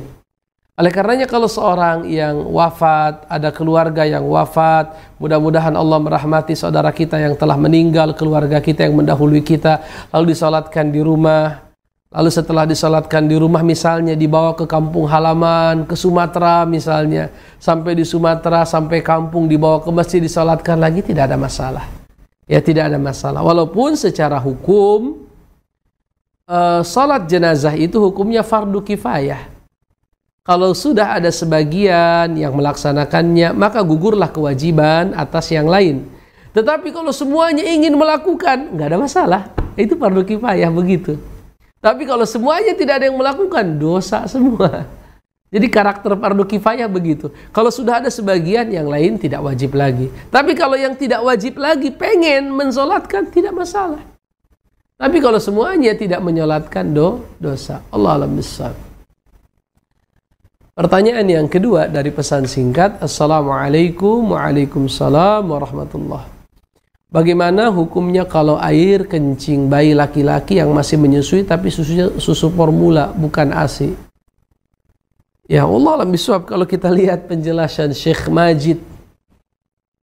Oleh karenanya kalau seorang yang wafat, ada keluarga yang wafat, mudah-mudahan Allah merahmati saudara kita yang telah meninggal, keluarga kita yang mendahului kita, lalu disolatkan di rumah, lalu setelah disolatkan di rumah misalnya dibawa ke kampung halaman, ke Sumatera misalnya, sampai di Sumatera, sampai kampung dibawa ke masjid disolatkan lagi tidak ada masalah. Ya tidak ada masalah. Walaupun secara hukum Sholat eh, salat jenazah itu hukumnya fardu kifayah. Kalau sudah ada sebagian yang melaksanakannya, maka gugurlah kewajiban atas yang lain. Tetapi kalau semuanya ingin melakukan, nggak ada masalah. Itu fardu kifayah begitu. Tapi kalau semuanya tidak ada yang melakukan, dosa semua. Jadi karakter fardu kifayah begitu. Kalau sudah ada sebagian, yang lain tidak wajib lagi. Tapi kalau yang tidak wajib lagi pengen mensolatkan, tidak masalah. Tapi kalau semuanya tidak menyolatkan do, dosa. Allah alam besar. Pertanyaan yang kedua dari pesan singkat. Assalamualaikum waalaikumsalam warahmatullah. Bagaimana hukumnya kalau air kencing bayi laki-laki yang masih menyusui tapi susunya susu formula bukan ASI? Ya Allah lebih suap kalau kita lihat penjelasan Syekh Majid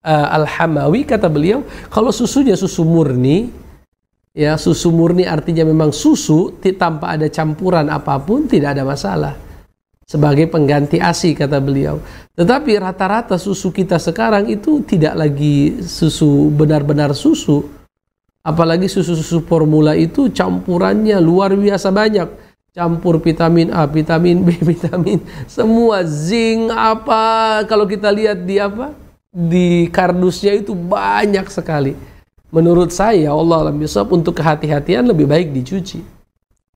uh, Al-Hamawi kata beliau kalau susunya susu murni Ya, susu murni artinya memang susu tanpa ada campuran apapun tidak ada masalah. Sebagai pengganti ASI kata beliau. Tetapi rata-rata susu kita sekarang itu tidak lagi susu benar-benar susu. Apalagi susu-susu formula itu campurannya luar biasa banyak. Campur vitamin A, vitamin B, vitamin semua zinc apa kalau kita lihat di apa? Di kardusnya itu banyak sekali menurut saya ya Allah alam Yusuf untuk kehati-hatian lebih baik dicuci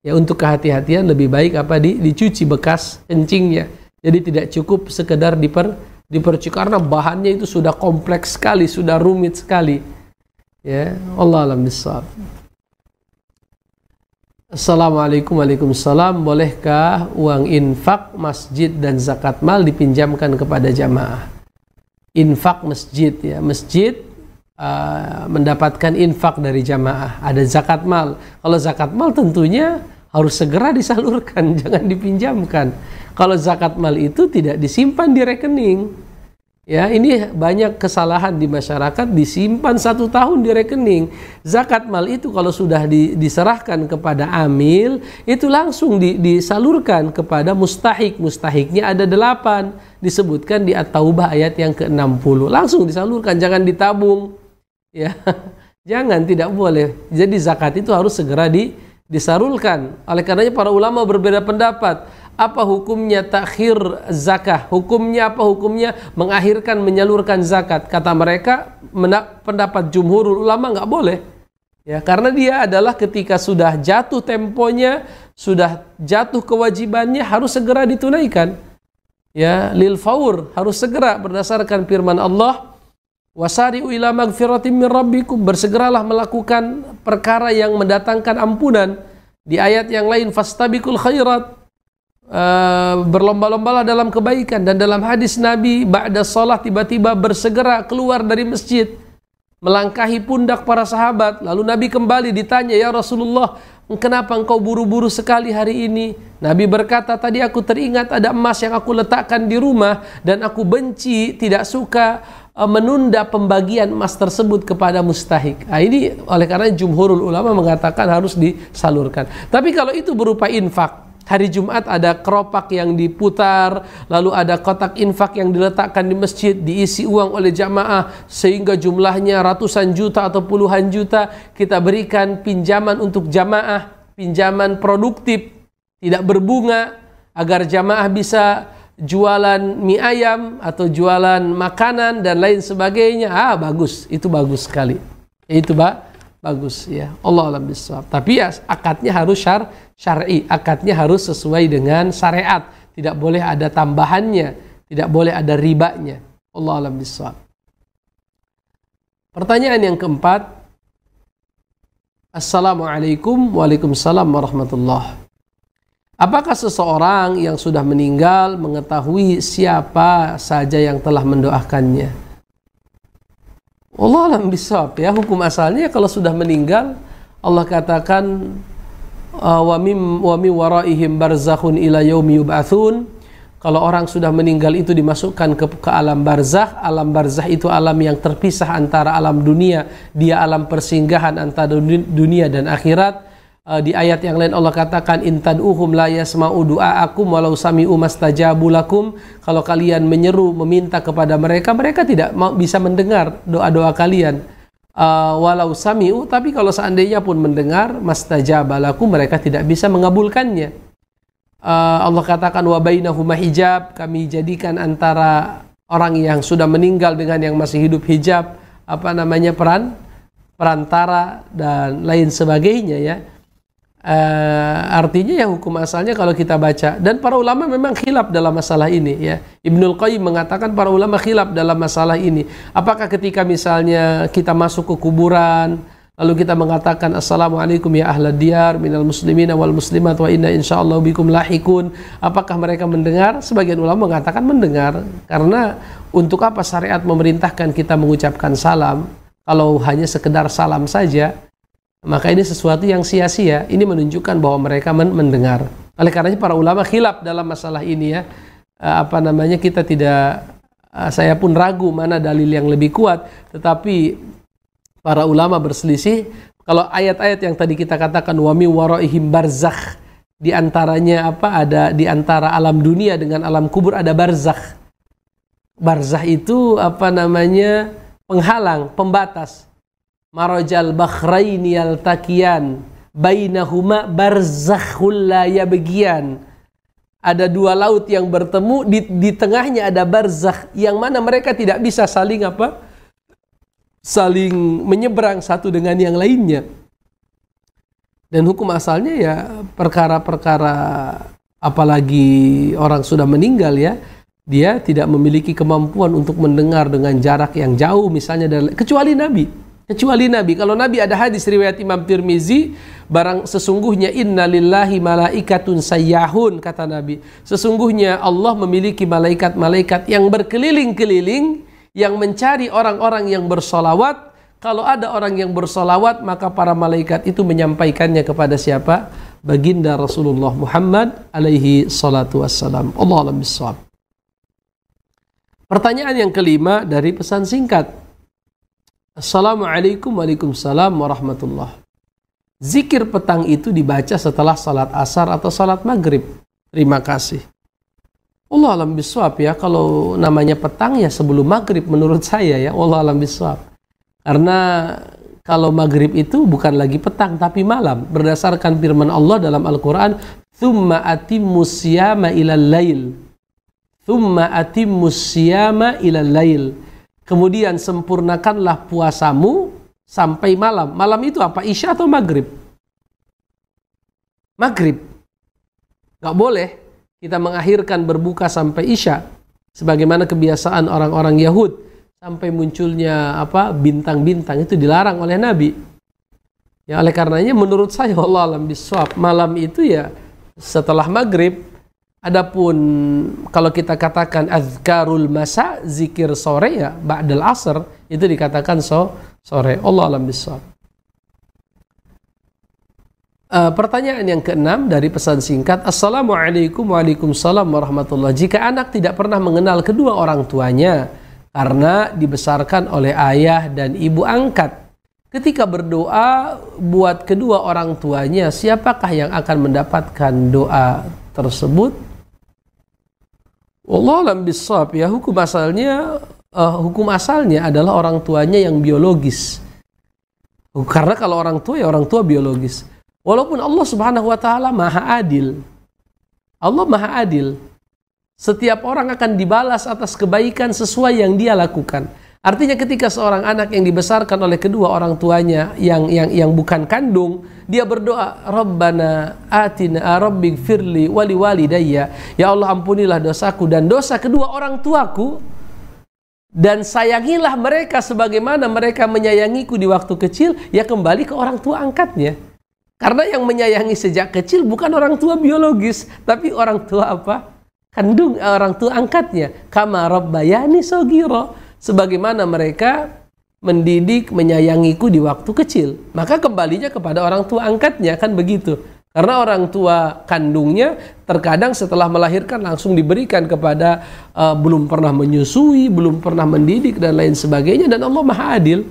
ya untuk kehati-hatian lebih baik apa di, dicuci bekas kencingnya jadi tidak cukup sekedar diper dipercuci karena bahannya itu sudah kompleks sekali sudah rumit sekali ya Allah alam Yusuf Assalamualaikum Waalaikumsalam Bolehkah uang infak masjid dan zakat mal dipinjamkan kepada jamaah infak masjid ya masjid uh, mendapatkan infak dari jamaah, ada zakat mal. Kalau zakat mal tentunya harus segera disalurkan, jangan dipinjamkan. Kalau zakat mal itu tidak disimpan di rekening. Ya, ini banyak kesalahan di masyarakat disimpan satu tahun di rekening. Zakat mal itu kalau sudah di, diserahkan kepada amil, itu langsung di, disalurkan kepada mustahik. Mustahiknya ada delapan, disebutkan di At-Taubah ayat yang ke-60. Langsung disalurkan, jangan ditabung. Ya, jangan tidak boleh. Jadi zakat itu harus segera di, disarulkan. Oleh karenanya para ulama berbeda pendapat. Apa hukumnya takhir zakah? Hukumnya apa hukumnya mengakhirkan menyalurkan zakat? Kata mereka pendapat jumhur ulama nggak boleh. Ya, karena dia adalah ketika sudah jatuh temponya, sudah jatuh kewajibannya harus segera ditunaikan. Ya, lil faur harus segera berdasarkan firman Allah Wasari'u ila magfiratim min rabbikum. Bersegeralah melakukan perkara yang mendatangkan ampunan. Di ayat yang lain, fastabiqul khairat. Eh, berlomba-lombalah dalam kebaikan dan dalam hadis Nabi ba'da salat tiba-tiba bersegera keluar dari masjid melangkahi pundak para sahabat lalu Nabi kembali ditanya ya Rasulullah kenapa engkau buru-buru sekali hari ini Nabi berkata tadi aku teringat ada emas yang aku letakkan di rumah dan aku benci tidak suka Eh, menunda pembagian emas tersebut kepada mustahik. Nah, ini oleh karena jumhurul ulama mengatakan harus disalurkan. Tapi kalau itu berupa infak, hari Jumat ada keropak yang diputar, lalu ada kotak infak yang diletakkan di masjid, diisi uang oleh jamaah sehingga jumlahnya ratusan juta atau puluhan juta, kita berikan pinjaman untuk jamaah, pinjaman produktif, tidak berbunga agar jamaah bisa jualan mie ayam atau jualan makanan dan lain sebagainya ah bagus itu bagus sekali itu ba bagus ya Allah alam biswab. tapi ya akadnya harus syar syar'i akadnya harus sesuai dengan syariat tidak boleh ada tambahannya tidak boleh ada ribanya Allah alam biswab. pertanyaan yang keempat Assalamualaikum Waalaikumsalam warahmatullahi Apakah seseorang yang sudah meninggal mengetahui siapa saja yang telah mendoakannya? Allah alam bisawab ya hukum asalnya kalau sudah meninggal Allah katakan ah, wa mim wa mi waraihim barzakhun ila yaumi yub'atsun kalau orang sudah meninggal itu dimasukkan ke, ke alam barzah alam barzah itu alam yang terpisah antara alam dunia dia alam persinggahan antara dunia dan akhirat uh, di ayat yang lain Allah katakan intan uhum la yasma'u du'aakum walau sami'u mastajabu lakum kalau kalian menyeru meminta kepada mereka mereka tidak mau, bisa mendengar doa-doa kalian uh, walau sami'u tapi kalau seandainya pun mendengar mastajaba mereka tidak bisa mengabulkannya uh, Allah katakan wa bainahuma hijab kami jadikan antara orang yang sudah meninggal dengan yang masih hidup hijab apa namanya peran perantara dan lain sebagainya ya Uh, artinya ya hukum asalnya kalau kita baca dan para ulama memang khilaf dalam masalah ini ya Ibnul Qayyim mengatakan para ulama khilaf dalam masalah ini apakah ketika misalnya kita masuk ke kuburan lalu kita mengatakan assalamualaikum ya ahla diyar minal muslimin wal muslimat wa inna insyaallah bikum lahikun apakah mereka mendengar sebagian ulama mengatakan mendengar karena untuk apa syariat memerintahkan kita mengucapkan salam kalau hanya sekedar salam saja maka ini sesuatu yang sia-sia. Ini menunjukkan bahwa mereka men mendengar. Oleh karenanya para ulama khilaf dalam masalah ini ya. Eh, apa namanya kita tidak eh, saya pun ragu mana dalil yang lebih kuat, tetapi para ulama berselisih kalau ayat-ayat yang tadi kita katakan wami waraihim barzakh di antaranya apa ada di antara alam dunia dengan alam kubur ada barzakh. Barzakh itu apa namanya? penghalang, pembatas marajal bakhraini yaltaqiyan bainahuma barzakhul la ada dua laut yang bertemu di, di tengahnya ada barzakh yang mana mereka tidak bisa saling apa saling menyeberang satu dengan yang lainnya dan hukum asalnya ya perkara-perkara apalagi orang sudah meninggal ya dia tidak memiliki kemampuan untuk mendengar dengan jarak yang jauh misalnya dari, kecuali nabi kecuali Nabi. Kalau Nabi ada hadis riwayat Imam Tirmizi, barang sesungguhnya lillahi malaikatun sayyahun kata Nabi. Sesungguhnya Allah memiliki malaikat-malaikat yang berkeliling-keliling yang mencari orang-orang yang bersolawat. Kalau ada orang yang bersolawat, maka para malaikat itu menyampaikannya kepada siapa? Baginda Rasulullah Muhammad alaihi salatu wassalam. Allah alam Pertanyaan yang kelima dari pesan singkat Assalamualaikum Waalaikumsalam warahmatullah. Zikir petang itu dibaca setelah salat asar atau salat maghrib. Terima kasih. Allah alam biswab ya, kalau namanya petang ya sebelum maghrib menurut saya ya, Allah alam biswab. Karena kalau maghrib itu bukan lagi petang tapi malam berdasarkan firman Allah dalam Al-Quran thumma ati siyama ilal lail thumma ati siyama ilal lail Kemudian sempurnakanlah puasamu sampai malam. Malam itu apa? Isya atau maghrib? Maghrib. Gak boleh kita mengakhirkan berbuka sampai Isya. Sebagaimana kebiasaan orang-orang Yahud. Sampai munculnya apa bintang-bintang itu dilarang oleh Nabi. Ya oleh karenanya menurut saya Allah alam biswab malam itu ya setelah maghrib Adapun kalau kita katakan azkarul masa zikir sore ya ba'dal asr itu dikatakan so sore Allah alam bisawab. Uh, eh, pertanyaan yang keenam dari pesan singkat Assalamualaikum Waalaikumsalam warahmatullah. Jika anak tidak pernah mengenal kedua orang tuanya Karena dibesarkan oleh ayah dan ibu angkat Ketika berdoa buat kedua orang tuanya Siapakah yang akan mendapatkan doa tersebut? Allah alam bisab ya hukum asalnya uh, hukum asalnya adalah orang tuanya yang biologis. Karena kalau orang tua ya orang tua biologis. Walaupun Allah Subhanahu wa taala Maha Adil. Allah Maha Adil. Setiap orang akan dibalas atas kebaikan sesuai yang dia lakukan. Artinya ketika seorang anak yang dibesarkan oleh kedua orang tuanya yang yang yang bukan kandung, dia berdoa, "Rabbana atina ah, rabbig firli wali walidayya." Ya Allah ampunilah dosaku dan dosa kedua orang tuaku dan sayangilah mereka sebagaimana mereka menyayangiku di waktu kecil, ya kembali ke orang tua angkatnya. Karena yang menyayangi sejak kecil bukan orang tua biologis, tapi orang tua apa? Kandung eh, orang tua angkatnya. Kama rabbayani sogiro sebagaimana mereka mendidik, menyayangiku di waktu kecil. Maka kembalinya kepada orang tua angkatnya kan begitu. Karena orang tua kandungnya terkadang setelah melahirkan langsung diberikan kepada uh, belum pernah menyusui, belum pernah mendidik dan lain sebagainya dan Allah Maha Adil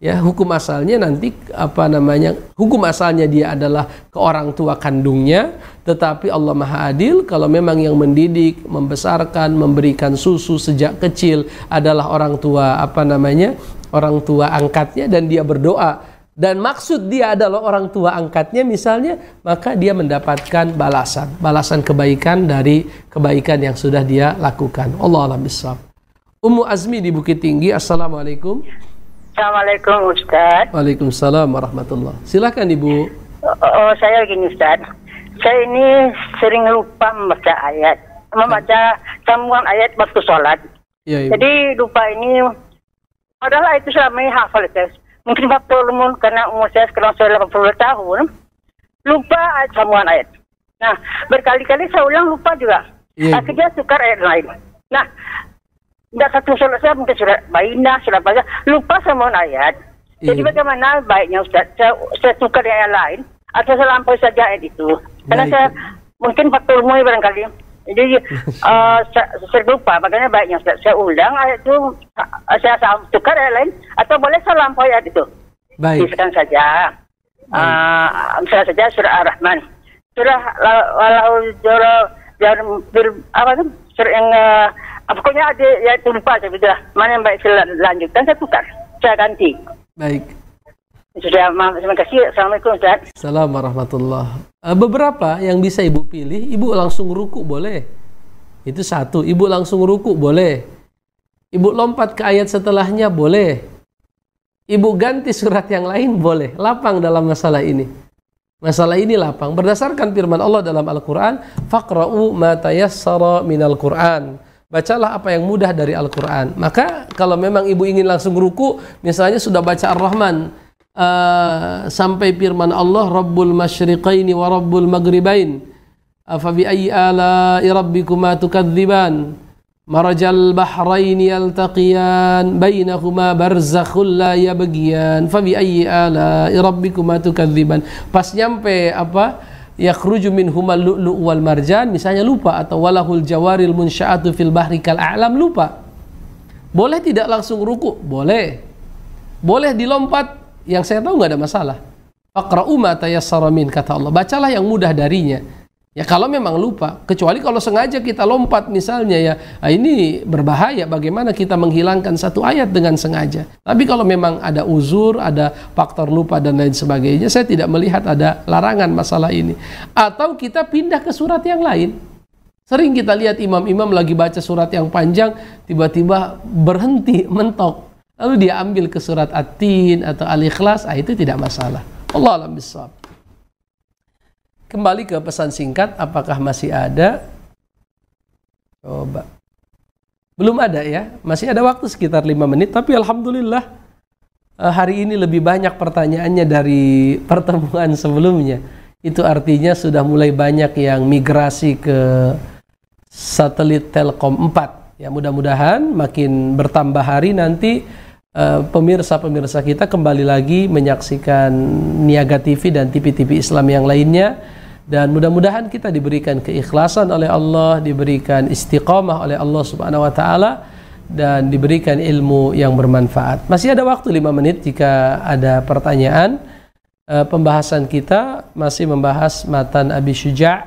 ya hukum asalnya nanti apa namanya hukum asalnya dia adalah ke orang tua kandungnya tetapi Allah Maha Adil kalau memang yang mendidik membesarkan memberikan susu sejak kecil adalah orang tua apa namanya orang tua angkatnya dan dia berdoa dan maksud dia adalah orang tua angkatnya misalnya maka dia mendapatkan balasan balasan kebaikan dari kebaikan yang sudah dia lakukan Allah alam Ummu Azmi di Bukit Tinggi Assalamualaikum Assalamualaikum Ustaz. Waalaikumsalam warahmatullah. Silakan Ibu. Oh, oh, saya gini Ustaz. Saya ini sering lupa membaca ayat, membaca sambungan ayat waktu sholat. Ya, Ibu. Jadi lupa ini padahal itu selama ini hafal Ustaz. Mungkin waktu lumun karena umur saya sekarang sudah 80 tahun, lupa ayat sambungan ayat. Nah, berkali-kali saya ulang lupa juga. Ya, Akhirnya tukar ayat lain. Nah, tidak satu surat saya mungkin surat baina surat baga lupa semua ayat jadi iya. bagaimana baiknya Ustaz saya, saya tukar dengan yang lain atau saya lampau saja ayat itu karena Baik. saya mungkin faktor mulai barangkali jadi uh, saya, saya lupa makanya baiknya Ustaz saya ulang ayat itu saya, saya tukar ayat lain atau boleh saya lampau ayat itu Baik. Diskan saja uh, misalnya saja surah Ar-Rahman surah walau jara jar apa itu surah yang uh, pokoknya ada yang tumpah saya sudah mana yang baik saya lanjutkan saya tukar saya ganti baik sudah terima kasih assalamualaikum Ustaz Assalamualaikum eh, beberapa yang bisa ibu pilih ibu langsung ruku boleh itu satu ibu langsung ruku boleh ibu lompat ke ayat setelahnya boleh ibu ganti surat yang lain boleh lapang dalam masalah ini Masalah ini lapang berdasarkan firman Allah dalam Al-Qur'an, "Faqra'u ma min Al Qur'an." bacalah apa yang mudah dari Al-Quran. Maka kalau memang ibu ingin langsung ruku, misalnya sudah baca Ar-Rahman, uh, sampai firman Allah, Rabbul Masyriqaini wa Rabbul Maghribain, afabi ayyi ala'i rabbikuma tukadziban, marajal bahraini yaltaqiyan, bainahuma barzakhul la yabagiyan, fabi ayyi ala'i rabbikuma tukadziban. Pas nyampe apa? yakhruju min huma lu'lu wal marjan misalnya lupa atau walahul jawaril munsya'atu fil bahri kal a'lam lupa boleh tidak langsung ruku boleh boleh dilompat yang saya tahu nggak ada masalah faqra'u ma tayassara min kata Allah bacalah yang mudah darinya Ya kalau memang lupa, kecuali kalau sengaja kita lompat misalnya ya, nah ini berbahaya bagaimana kita menghilangkan satu ayat dengan sengaja. Tapi kalau memang ada uzur, ada faktor lupa dan lain sebagainya, saya tidak melihat ada larangan masalah ini. Atau kita pindah ke surat yang lain. Sering kita lihat imam-imam lagi baca surat yang panjang, tiba-tiba berhenti, mentok. Lalu dia ambil ke surat atin atau Al-Ikhlas, ah, itu tidak masalah. Allah alam bisawab. Kembali ke pesan singkat, apakah masih ada? Coba. Belum ada ya, masih ada waktu sekitar lima menit, tapi Alhamdulillah eh, hari ini lebih banyak pertanyaannya dari pertemuan sebelumnya. Itu artinya sudah mulai banyak yang migrasi ke satelit Telkom 4. Ya mudah-mudahan makin bertambah hari nanti eh, pemirsa-pemirsa uh, kita kembali lagi menyaksikan Niaga TV dan TV-TV Islam yang lainnya dan mudah-mudahan kita diberikan keikhlasan oleh Allah, diberikan istiqomah oleh Allah Subhanahu wa taala dan diberikan ilmu yang bermanfaat. Masih ada waktu 5 menit jika ada pertanyaan. E, pembahasan kita masih membahas matan Abi Syuja'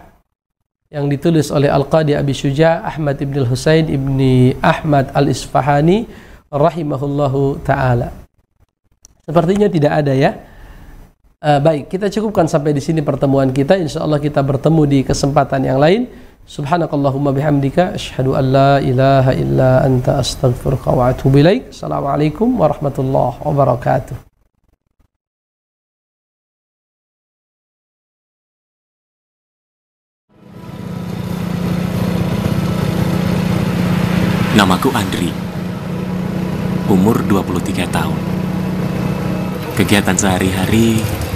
yang ditulis oleh Al-Qadi Abi Syuja' Ahmad Ibn Husain Ibni Ahmad Al-Isfahani rahimahullahu taala. Sepertinya tidak ada ya. Uh, baik, kita cukupkan sampai di sini pertemuan kita. Insya Allah kita bertemu di kesempatan yang lain. Subhanakallahumma bihamdika Ashadu an la ilaha illa anta astaghfiruka wa atubu ilaik. Assalamualaikum warahmatullahi wabarakatuh. Namaku Andri. Umur 23 tahun. Kegiatan sehari-hari